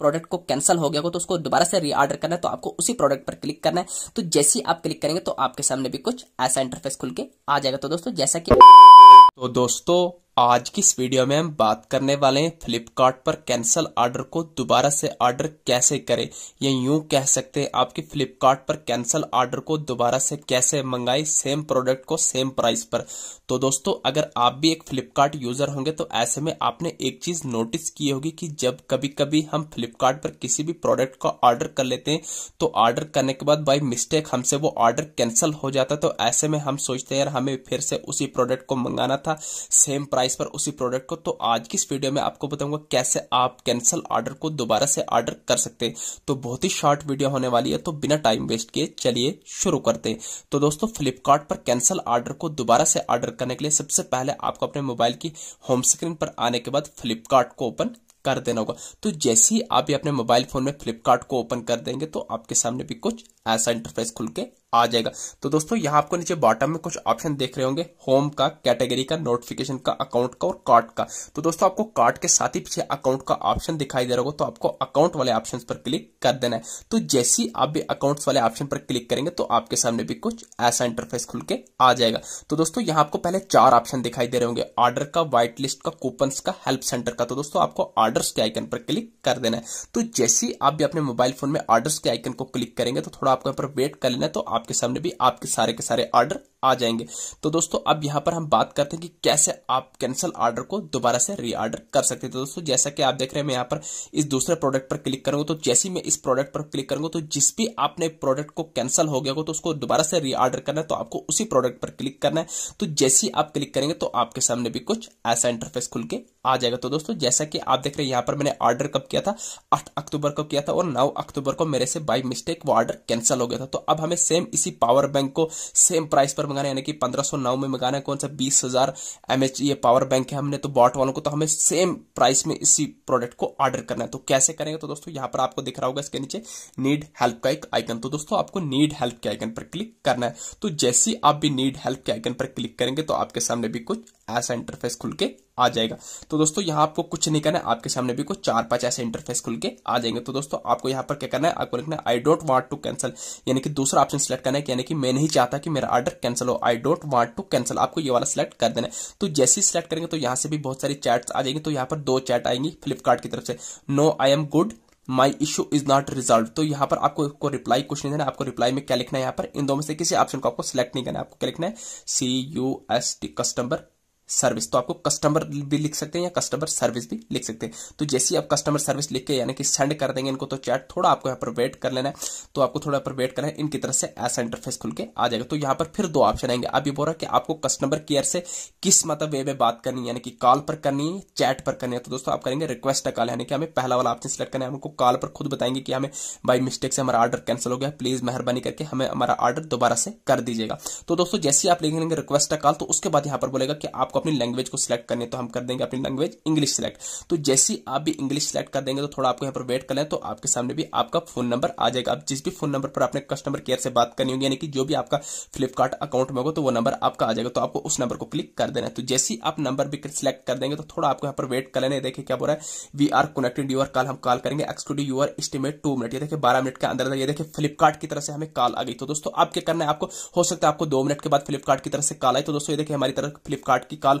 Product को cancel हो गया हो तो उसको दोबारा से रीऑर्डर करना है तो आपको उसी प्रोडक्ट पर क्लिक करना है तो जैसे ही आप क्लिक करेंगे तो आपके सामने भी कुछ ऐसा इंटरफेस खुल के आ जाएगा तो दोस्तों जैसा कि तो दोस्तों आज की इस वीडियो में हम बात करने वाले हैं फ्लिपकार्ट पर कैंसल ऑर्डर को दोबारा से ऑर्डर कैसे करें या यूं कह सकते हैं आपके फ्लिपकार्ट पर कैंसल ऑर्डर को दोबारा से कैसे मंगाएं सेम प्रोडक्ट को सेम प्राइस पर तो दोस्तों अगर आप भी एक फ्लिपकार्ट यूजर होंगे तो ऐसे में आपने एक चीज नोटिस की होगी कि जब कभी कभी हम फ्लिपकार्ट पर किसी भी प्रोडक्ट का ऑर्डर कर लेते हैं तो ऑर्डर करने के बाद बाई मिस्टेक हमसे वो ऑर्डर कैंसिल हो जाता है तो ऐसे में हम सोचते हैं यार हमें फिर से उसी प्रोडक्ट को मंगाना था सेम प्राइस प्राइस पर उसी प्रोडक्ट को तो आज की इस वीडियो में आपको बताऊंगा कैसे आप कैंसिल ऑर्डर को दोबारा से ऑर्डर कर सकते हैं तो बहुत ही शॉर्ट वीडियो होने वाली है तो बिना टाइम वेस्ट किए चलिए शुरू करते हैं तो दोस्तों फ्लिपकार्ट पर कैंसिल ऑर्डर को दोबारा से ऑर्डर करने के लिए सबसे पहले आपको अपने मोबाइल की होम स्क्रीन पर आने के बाद फ्लिपकार्ट को ओपन कर देना होगा तो जैसे ही आप अपने मोबाइल फोन में फ्लिपकार्ट को ओपन कर देंगे तो आपके सामने भी कुछ ऐसा इंटरफेस खुल के आ जाएगा तो दोस्तों यहाँ आपको नीचे बॉटम में कुछ ऑप्शन देख रहे होंगे होम का कैटेगरी का नोटिफिकेशन का अकाउंट का और कार्ड का तो दोस्तों आपको कार्ड के साथ ही पीछे अकाउंट का ऑप्शन दिखाई दे रहा होगा तो आपको अकाउंट वाले ऑप्शन पर क्लिक कर देना है तो जैसे ही आप भी अकाउंट वाले ऑप्शन पर क्लिक करेंगे तो आपके सामने भी कुछ ऐसा इंटरफेस खुल के आ जाएगा तो दोस्तों यहाँ आपको पहले चार ऑप्शन दिखाई दे रहे होंगे ऑर्डर का व्हाइट लिस्ट का कूपन का हेल्प सेंटर का तो दोस्तों आपको ऑर्डर के आइकन पर क्लिक कर देना है तो जैसे आप भी अपने मोबाइल फोन में ऑर्डर के आइकन को क्लिक करेंगे तो थोड़ा आपको यहाँ पर वेट कर लेना है तो आपके सामने भी आपके सारे के सारे ऑर्डर आ जाएंगे तो दोस्तों अब यहाँ पर हम बात करते हैं कि कैसे आप कैंसिल ऑर्डर को दोबारा से रीऑर्डर कर सकते हैं तो दोस्तों जैसा कि आप देख रहे हैं मैं यहाँ पर इस दूसरे प्रोडक्ट पर क्लिक करूंगा तो जैसे ही मैं इस प्रोडक्ट पर क्लिक करूंगा तो जिस भी आपने प्रोडक्ट को कैंसिल हो गया हो तो उसको दोबारा से रीऑर्डर करना है तो आपको उसी प्रोडक्ट पर क्लिक करना है तो जैसे ही आप क्लिक करेंगे तो आपके सामने भी कुछ ऐसा इंटरफेस खुल के आ जाएगा तो दोस्तों जैसा कि आप देख रहे हैं यहाँ पर मैंने ऑर्डर कब किया था आठ अक्टूबर को किया था और नौ अक्टूबर को मेरे से बाई मिस्टेक वो ऑर्डर कैंसिल हो गया था तो अब हमें सेम इसी पावर बैंक को सेम प्राइस पर मंगाना यानी कि पंद्रह सौ नौ में मंगाना है कौन सा बीस हजार एम e ये पावर बैंक है हमने तो बॉट वालों को तो हमें सेम प्राइस में इसी प्रोडक्ट को ऑर्डर करना है तो कैसे करेंगे तो दोस्तों यहाँ पर आपको दिख रहा होगा इसके नीचे नीड हेल्प का एक आइकन तो दोस्तों आपको नीड हेल्प के आइकन पर क्लिक करना है तो जैसे आप भी नीड हेल्प के आइकन पर क्लिक करेंगे तो आपके सामने भी कुछ ऐसा इंटरफेस खुल के आ जाएगा तो दोस्तों यहाँ आपको कुछ नहीं करना है आपके सामने भी कुछ चार पांच ऐसे इंटरफेस खुल के आ जाएंगे तो दोस्तों आपको यहाँ पर क्या करना है आपको लिखना है I don't want to cancel यानी कि दूसरा ऑप्शन सिलेक्ट करना है यानी कि मैं नहीं चाहता कि मेरा ऑर्डर कैंसिल हो I don't want to cancel आपको ये वाला सिलेक्ट कर देना है तो जैसे ही सिलेक्ट करेंगे तो यहाँ से भी बहुत सारी चैट्स आ जाएंगे तो यहाँ पर दो चैट आएंगी फ्लिपकार्ट की तरफ से no I am good My issue is not resolved. तो यहाँ पर आपको इसको रिप्लाई कुछ नहीं देना आपको रिप्लाई में क्या लिखना है यहाँ पर इन दोनों से किसी ऑप्शन को आपको सिलेक्ट नहीं करना है आपको क्या लिखना है C U S T customer service तो आपको कस्टमर भी लिख सकते हैं या कस्टमर सर्विस भी लिख सकते हैं तो जैसे ही आप कस्टमर सर्विस लिख के यानी कि सेंड कर देंगे इनको तो चैट थोड़ा आपको यहाँ पर वेट कर लेना है तो आपको थोड़ा पर वेट करना है इनकी तरफ से ऐसा इंटरफेस खुल के आ जाएगा तो यहाँ पर फिर दो ऑप्शन आएंगे अभी बोल रहा है कि आपको कस्टमर केयर से किस मतलब वे में बात करनी है यानी कि कॉल पर करनी है चैट पर करनी है तो दोस्तों आप करेंगे रिक्वेस्ट कॉल यानी कि हमें पहला वाला ऑप्शन सिलेक्ट करना है हमको कॉल पर खुद बताएंगे कि हमें बाई मिस्टेक से हमारा ऑर्डर कैंसिल हो गया प्लीज मेहरबानी करके हमें हमारा ऑर्डर दोबारा से कर दीजिएगा तो दोस्तों जैसे आप लिखेंगे रिक्वेस्ट कॉल तो उसके बाद यहाँ पर बोलेगा कि आपको अपनी लैंग्वेज को सिलेक्ट करने तो हम कर देंगे अपनी लैंग्वेज इंग्लिश सिलेक्ट तो जैसी आप भी इंग्लिश सिलेक्ट कर देंगे तो थोड़ा आपको यहाँ पर वेट कर लें तो आपके सामने भी आपका फोन नंबर आ जाएगा आप जिस भी फोन नंबर पर आपने कस्टमर केयर से बात करनी होगी यानी कि जो भी आपका फ्लिपकार्ट अकाउंट में होगा तो वो नंबर आपका आ जाएगा तो आपको उस नंबर को क्लिक कर देना है तो जैसी आप नंबर भी सिलेक्ट कर देंगे तो थोड़ा आपको यहाँ पर वेट कर लेने देखिए क्या बोल रहा है we are connected your call हम कॉल करेंगे exclusive your estimate two minute ये देखिए बारह मिनट के अंदर ये देखिए फ्लिपकार्ट की तरफ से हमें कॉल आ गई तो दोस्तों आप क्या करना है आपको हो सकता है आपको दो मिनट के बाद फ्लिपकार्ट की तरफ से कॉल आई तो दोस्तों ये देखिए हमारी तरफ फ्लिपकार्ट की कॉल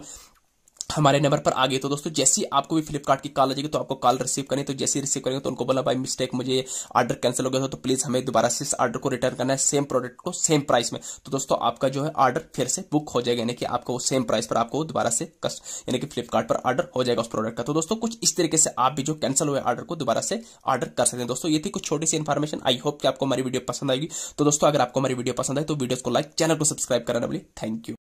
हमारे नंबर पर आ गए तो दोस्तों जैसे ही आपको भी फ्लिपकार्ट की कॉल आ जाएगी तो आपको कॉल रिसीव करनी तो जैसे ही रिसीव करेंगे तो उनको बोला भाई मिस्टेक मुझे ऑर्डर कैंसिल हो गया था तो प्लीज़ हमें दोबारा से इस ऑर्डर को रिटर्न करना है सेम प्रोडक्ट को सेम प्राइस में तो दोस्तों आपका जो है ऑर्डर फिर से बुक हो जाएगा यानी कि आपको सेम प्राइस पर आपको दोबारा से यानी कि फ्लिपकार्ट पर ऑर्डर हो जाएगा उस प्रोडक्ट का तो दोस्तों कुछ इस तरीके से आप भी जो कैंसिल हुए ऑर्डर को दोबारा से ऑर्डर कर सकते हैं दोस्तों ये थी कुछ छोटी सी इन्फॉर्मेशन आई होप कि आपको हमारी वीडियो पसंद आएगी तो दोस्तों अगर आपको हमारी वीडियो पसंद आए तो वीडियो को लाइक चैनल को सब्सक्राइब करना बोली थैंक यू